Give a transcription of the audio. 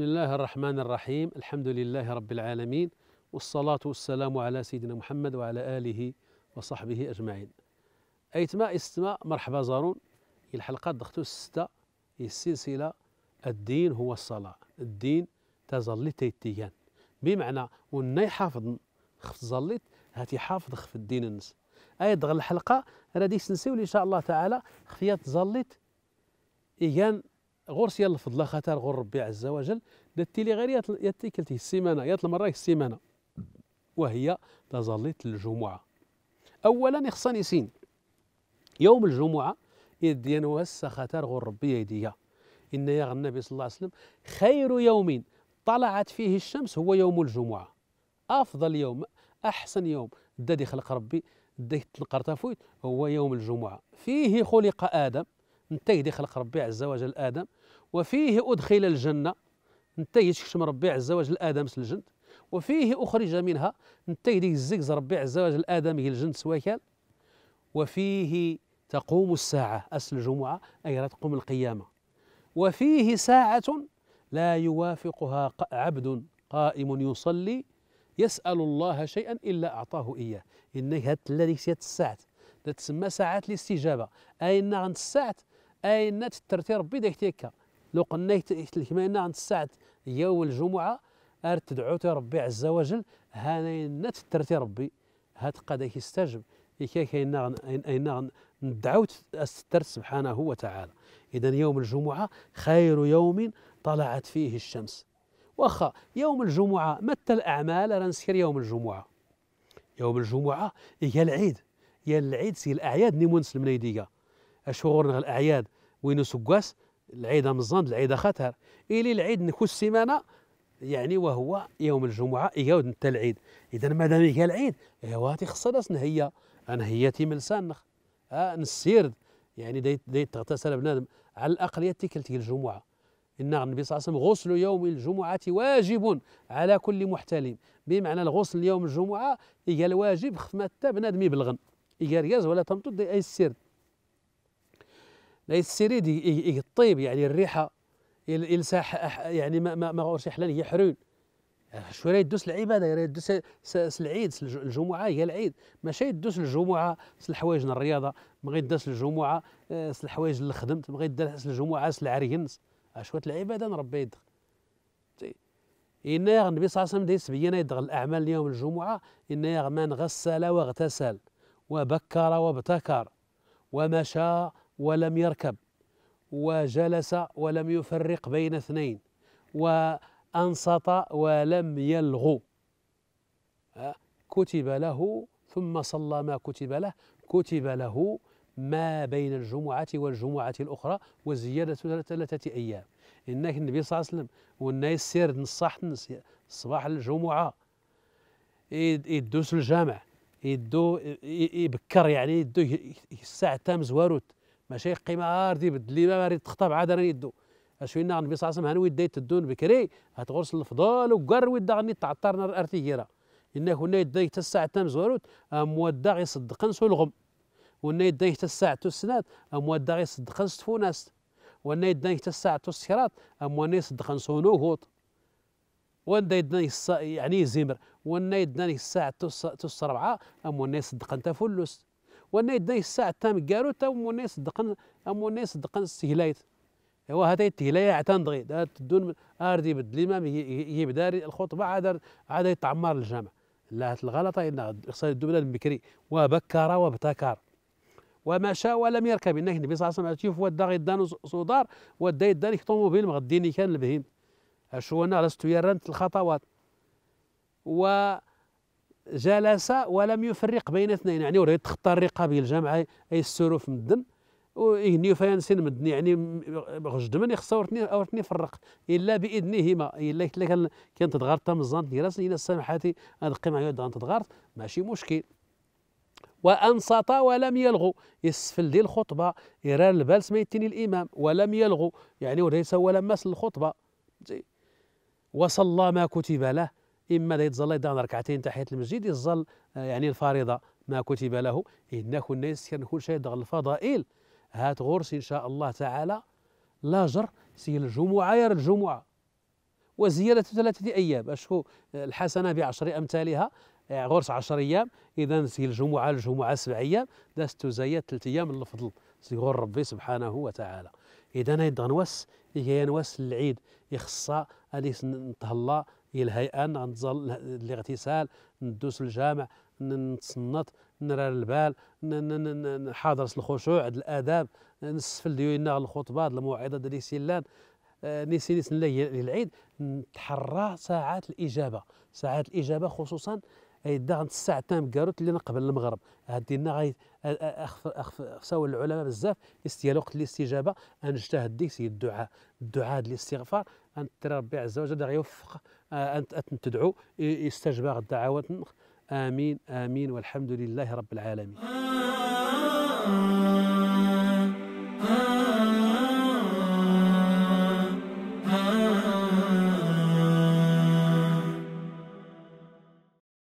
بسم الله الرحمن الرحيم الحمد لله رب العالمين والصلاة والسلام على سيدنا محمد وعلى آله وصحبه أجمعين أيتما استماء مرحبا زارون الحلقة ستة الستة السلسلة الدين هو الصلاة الدين تظلي تيتيان بمعنى وانا يحافظ خف تظليت هاتي حافظ خف الدين النس أي دغل الحلقة رديس نسيول إن شاء الله تعالى خفيات تظليت إيان غور سيال الفضله خاطر غور ربي عز وجل داتي لي غير ياتيكلتي السيمانه يا المره السيمانه وهي تظلت الجمعه اولا خصني سين يوم الجمعه يدي واسا خاطر غور ربي يديا ان يا النبي صلى الله عليه وسلم خير يوم طلعت فيه الشمس هو يوم الجمعه افضل يوم احسن يوم دادي خلق ربي دادي تلقرتا هو يوم الجمعه فيه خلق ادم انت دي خلق ربي عز وجل ادم وفيه أدخل الجنة انت يتشكشم ربي عز وجل آدم الجند وفيه أخرج منها انت يديك الزكز ربي عز وجل آدم الجند سواكال وفيه تقوم الساعة أس الجمعة أي تقوم القيامة وفيه ساعة لا يوافقها عبد قائم يصلي يسأل الله شيئا إلا أعطاه إياه إن هات الذي سيات الساعة تسمى ساعات الاستجابة أي أن عند الساعة أي أن تترتي ربي داك تيكا لو قلنا الكمانة عند الساعة يوم الجمعة أرد تدعو ربي عز وجل هانا ترتي ربي هات قد يستجب كاين اين ندعو الستر سبحانه وتعالى اذا يوم الجمعه خير يوم طلعت فيه الشمس واخا يوم الجمعه متى الاعمال راه نسكر يوم الجمعه يوم الجمعه هي العيد هي العيد سي الاعياد نيمون المنيديكا اشهر الاعياد وينو سكواس العيد مزاند العيد خطر إلي العيد نكو سيمانه يعني وهو يوم الجمعة يعود نتا العيد إذا ما دام العيد إيوا تيخصها نهيا نهية أنا هياتي من لسانخ أه نسير يعني دايت دي تغتسل بنادم على الاقل تيكل تيكل الجمعة إن النبي صلى الله عليه وسلم غسل يوم الجمعة واجب على كل محتلم بمعنى الغسل يوم الجمعة هي الواجب خف ما بنادم يبلغن إيكارياز ولا تمطد أي السيرد السريد يطيب يعني الريحه يلساح يعني ما ما ما غورشي حلال هي حرون شويه يدوس العباده راه يدوس العيد الجمعه هي العيد ماشي يدوس الجمعه سل الحوايج الرياضه ما غيداس آه، الجمعه سل الحوايج اللي خدمت ما غيداس الجمعه سل العرينس شويه العباده نربي يدخل إن النبي صلى الله عليه وسلم ديس بينا الأعمال يوم الجمعة إن من غسل واغتسل وبكر وابتكر ومشى ولم يركب وجلس ولم يفرق بين اثنين وأنصت ولم يلغو كتب له ثم صلى ما كتب له كتب له ما بين الجمعة والجمعة الأخرى وزيادة ثلاثة أيام إنك النبي صلى الله عليه وسلم والناس سير نصح صباح الجمعة يدوس الجامع يدو يبكر يعني يدو الساعة تام زواروت ماشي قيمه اردي بدلي ما ريت تخطب عاد راني يدو اشوينا النبي صلى الله عليه وسلم هنوي ديت الدون بكري هتغرس الفضال وقر ويدا غني تعطرنا الارتيرا إن يدي حتى الساعة تام زوروت مودا يصدقن سو الغم وإن حتى الساعة السنات مودا يصدقن سو ناس وإن حتى الساعة تو السيرات مودا يصدقن سو نوهوت وإن يداي يعني زمر وإن يداي الساعة تو السربعة أموان يصدقن تفلس وانا يدنا الساعه تام كارو تا مونا مو مونا صدقن السهلايت هو هذا التهلاية عتان دغي تدون اردي بدلي ما يبدا الخطبه عاد عاد يتعمر الجامع لا الغلطه ان خصنا الدبله المكري وبكر وابتكر ومشى ولم يركب انه النبي صلى الله عليه وسلم تشوف ودا غيدان صدار ودا يدان طوموبيل مغديني كان البهيم هو انا لست يرنت الخطوات و جلس ولم يفرق بين اثنين يعني وراه تخطى الرقاب الجامعه يسرو في الدم ويهني فينسين مدن يعني غجد من يخصا او فرق الا باذنهما الا كان كان تضغط تم الزنط الى راسي الا سامحاتي ادقي معايا دان ماشي مشكل وانصت ولم يلغو يسفل ديال الخطبه يرى البال سميتني الامام ولم يلغو يعني وليس ولم مس الخطبه وصلى ما كتب له اما يتظل يدان ركعتين تحيه المسجد يظل آه، يعني الفريضه ما كتب له ان كنا يسكن كل شيء دغ الفضائل هات غرس ان شاء الله تعالى لا جر سي الجمعه يا الجمعه وزياده ثلاثه ايام اشكو آه، الحسنه بعشر امثالها آه، غرس 10 ايام اذا سي الجمعه الجمعه سبع ايام دازت تزايد ثلاث ايام الفضل سيغور ربي سبحانه وتعالى اذا هي نوس العيد يخصها هذه نتهلا هي الهيئه نظل الاغتسال ندوس للجامع نتصنت نرى البال نحاضر الخشوع الاداب نسفل ديالنا الخطبه الموعظه ديال سيلان آه، نسي نسي للعيد نتحرى ساعات الاجابه ساعات الاجابه خصوصا دا غنت الساعه تام كاروت لينا قبل المغرب هادينا لنا غاي خصاو العلماء بزاف استيا وقت الاستجابه ان نجتهد ديك سي الدعاء الدعاء الاستغفار ان ترى ربي عز وجل يوفق ان تدعو يستجب الدعوات امين امين والحمد لله رب العالمين